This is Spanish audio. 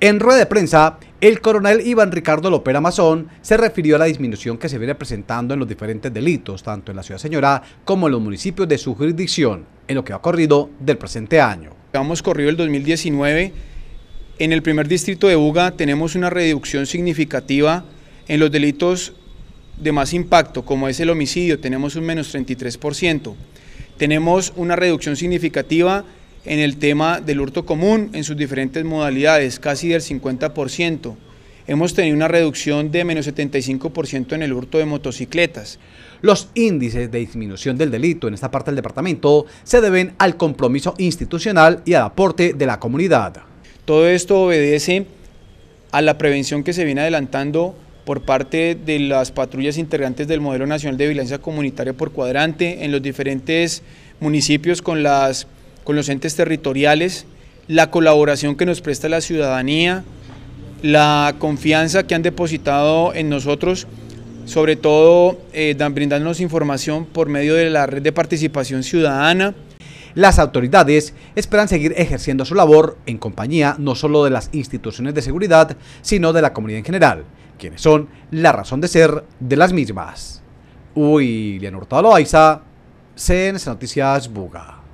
En rueda de prensa, el coronel Iván Ricardo Lopera Mazón se refirió a la disminución que se viene presentando en los diferentes delitos, tanto en la ciudad señora como en los municipios de su jurisdicción, en lo que ha ocurrido del presente año. Hemos corrido el 2019, en el primer distrito de Buga tenemos una reducción significativa en los delitos de más impacto, como es el homicidio, tenemos un menos 33%, tenemos una reducción significativa en el tema del hurto común en sus diferentes modalidades, casi del 50%. Hemos tenido una reducción de menos 75% en el hurto de motocicletas. Los índices de disminución del delito en esta parte del departamento se deben al compromiso institucional y al aporte de la comunidad. Todo esto obedece a la prevención que se viene adelantando por parte de las patrullas integrantes del Modelo Nacional de Violencia Comunitaria por Cuadrante en los diferentes municipios con las con los entes territoriales, la colaboración que nos presta la ciudadanía, la confianza que han depositado en nosotros, sobre todo eh, brindándonos información por medio de la red de participación ciudadana. Las autoridades esperan seguir ejerciendo su labor en compañía no solo de las instituciones de seguridad, sino de la comunidad en general, quienes son la razón de ser de las mismas. William Hurtado Loaiza, CNS Noticias Buga.